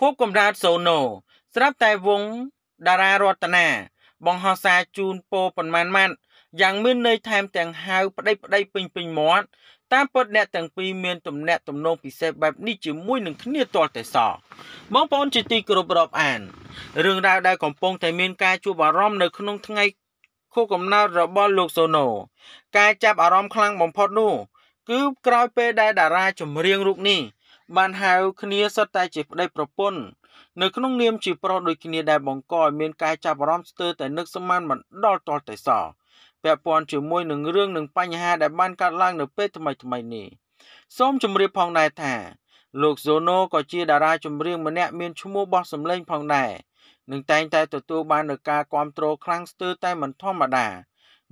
ខួបកំរើតសូណូស្រាប់តែវងតារារតនាបង្ហោះសារជូនពោប៉ុន្មានម៉ាត់យ៉ាងមានន័យថែមទាំងហៅប្តីប្តីពេញពេញមាត់តាមពិតអ្នកទាំងពីរមានទំនាក់ទំនងពិសេសបែបនេះជាមួយនឹងគ្នាទាល់តែសោះបងប្អូនជាទីគោរពរាប់អានរឿងរ៉ាវដែលកំពុងតែមានការជួបអារម្មណ៍នៅក្នុង ថ្ងៃខួបកំណើតរបស់លោកសូណូការចាប់អារម្មណ៍ខ្លាំងបំផុតនោះគឺក្រោយពេលដែលតារាចម្រៀងរូបនេះបានហៅគ្នាសុទ្ធតែជាប្តីប្រពន្ធនៅក្នុងនាមជាប្រុសដូចគ្នាដែលបង្កឲ្យមានការចាប់អារម្មណ៍ស្ទើរតែនឹកស្មានមិនដល់តលតែសោះពាក់ព័ន្ធជាមួយនឹងរឿងនិងបញ្ហាដែល បានកើតឡើងនៅពេលថ្មីថ្មីនេះសូមជម្រាបផងដែរថាលោកโซโนក៏ជាតារាចម្រៀងម្នាក់មានឈ្មោះបោះសម្លេងផងដែរនឹងតែងតែទទួលបាននូវការគាំទ្រខ្លាំងស្ទើរតែមិនធម្មតា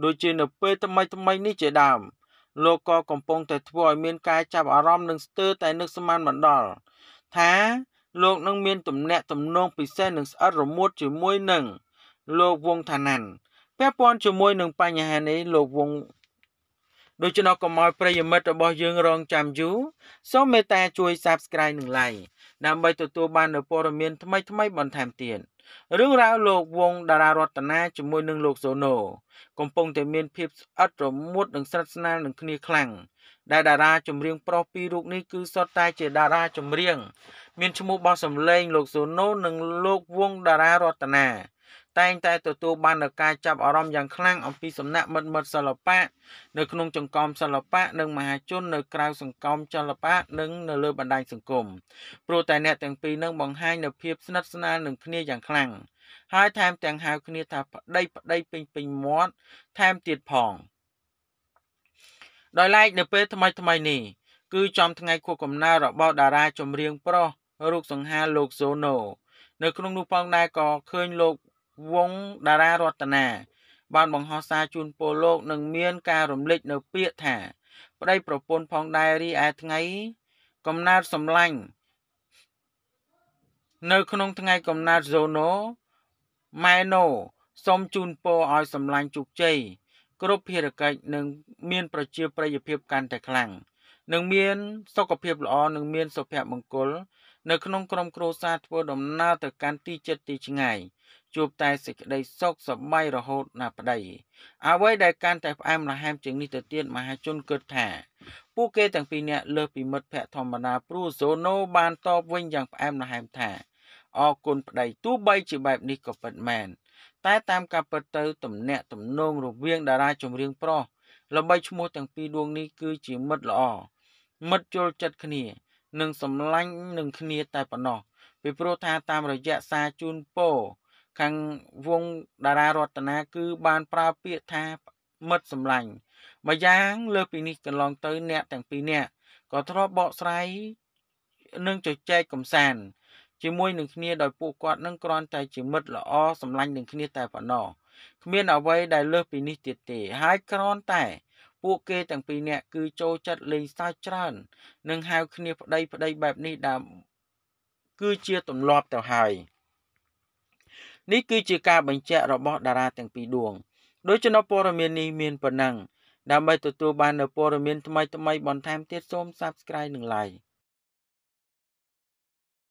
ដូចជានៅពេលថ្មីថ្មីនេះជាដើមលោកក៏កំពុងតែធ្វើឲ្យមានការចាប់អារម្មណ៍និងស្ទើរតែនឹកស្មានមិនដល់ថាលោកនឹងមានទំនាក់ទំនងពិសេសនិងស្អិតរមួតជាមួយនឹងលោកវងឋាន័នពាក់ព័ន្ធជាមួយនឹងបញ្ហានេះលោកវងដូច្នោះកុំឲ្យប្រិយមិត្តរបស់យើងរងចាំយូរសូមមេត្តាជួយ Subscribe និង Like ដើម្បីទទួលបាននូវព័ត៌មានថ្មីៗបន្ថែមទៀតរឿងរ៉ាវលោកវងតារារតនាជាមួយនឹងលោកសូណូកំពុងតែមានភាពស្អិតរមួតនិងស្រិតស្នាលនឹងគ្នាខ្លាំងដែលតារាចម្រៀងប្រុសពីររូបនេះគឺសុទ្ធតែ ជាតារាចម្រៀងមានឈ្មោះបោះសម្លេងលោកសូណូនិងលោកវងតារារតនាតែងតែទទួលបាននូវការចាប់អារម្មណ៍យ៉ាងខ្លាំងអំពីសំណាក់មិត្តមិត្តសិល្បៈនៅក្នុងចង្កោមសិល្បៈនិងមហាជននៅក្រៅសង្គមសិល្បៈនិងនៅលើបណ្ដាញសង្គមព្រោះតែអ្នកទាំងពីរនឹងបង្ហាញនូវភាពស្និទ្ធស្នាលនឹងគ្នាយ៉ាងខ្លាំងហើយថែមទាំងហៅគ្នាថាប្តីប្តីពេញពេញមាត់ថែមទៀតផងដោយឡែកនៅពេលថ្មីថ្មីនេះគឺចំថ្ងៃខួបកំណើតរបស់តារាចម្រៀងប្រុសរូបសង្ហាលោកសូណូនៅក្នុងនោះផងដែរក៏ឃើញលោកវងតារារតនាបាន បង្ហោះសារជូនពលលោកនិងមាន ការរំលេចនៅ ពាក្យថាប្តីប្រពន្ធផងដែររីឯថ្ងៃ កំណើតសម្លាញ់នៅក្នុងថ្ងៃកំណើតโซโนម៉ែណូសូមជូនពរឲ្យសម្លាញ់ជោគជ័យគ្រប់ភារកិច្ចនិងមាន ប្រជាប្រិយភាពកាន់តែខ្លាំងនិងមានសុខភាពល្អនិងមានសុភមង្គលនៅក្នុងក្រុមគ្រួសារធ្វើដំណើរទៅកាន់ទីចិត្តទីឆ្ងាយជួបតែសេចក្តីសោកសប្បាយរហូត ណាប្តីអ្វីដែលកាន់តែផ្អែមល្ហែមជាងនេះទៅទៀតមហាជនគិតថាពួកគេទាំងពីរនាក់លើសពីមិត្តភក្តិធម្មតាព្រោះសូណូបាន តប វិញយ៉ាងផ្អែមល្ហែមថាអរគុណប្តីទោះបីជាបែបនេះក៏ពិតមែនតែតាមការពិតទៅទំនាក់ទំនងរវាងតារាចម្រៀងប្រុសល្បីឈ្មោះទាំងពីរដួងនេះគឺ ជាមិត្តល្អមិត្តជល់ចិត្តគ្នានិងសម្លាញ់នឹងគ្នាតែប៉ុណ្ណោះពីព្រោះថាតាមរយៈសារជូនពរខាងវងតារារតនាគឺបានប្រើពាក្យថាមិត្តសម្លាញ់ម្យ៉ាងលើពីនេះកន្លងទៅ អ្នកទាំងពីរនាក់ក៏ធ្លាប់បកស្រាយនិងជជែកកំសាន្តជាមួយនឹងគ្នាដោយពួកគាត់នឹងគ្រាន់តែជាមិត្តល្អសម្លាញ់នឹងគ្នាតែប៉ុណ្ណោះគ្មានអ្វីដែលលើសពីនេះទៀតទេហើយគ្រាន់តែ ពួកគេទាំងពីរនាក់គឺចូលចិត្តលេងសើចច្រើននិងហៅគ្នាប្តីប្តីបែបនេះដើមគឺជាទម្លាប់ទៅហើយនេះគឺជាការបញ្ជាក់របស់ តារាទាំងពីរដួងដូច្នោះព័ត៌មាននេះមានប៉ុណ្ណឹងដើម្បីទទួលបាននូវព័ត៌មានថ្មីៗបន្ថែមទៀតសូម Subscribe និង Like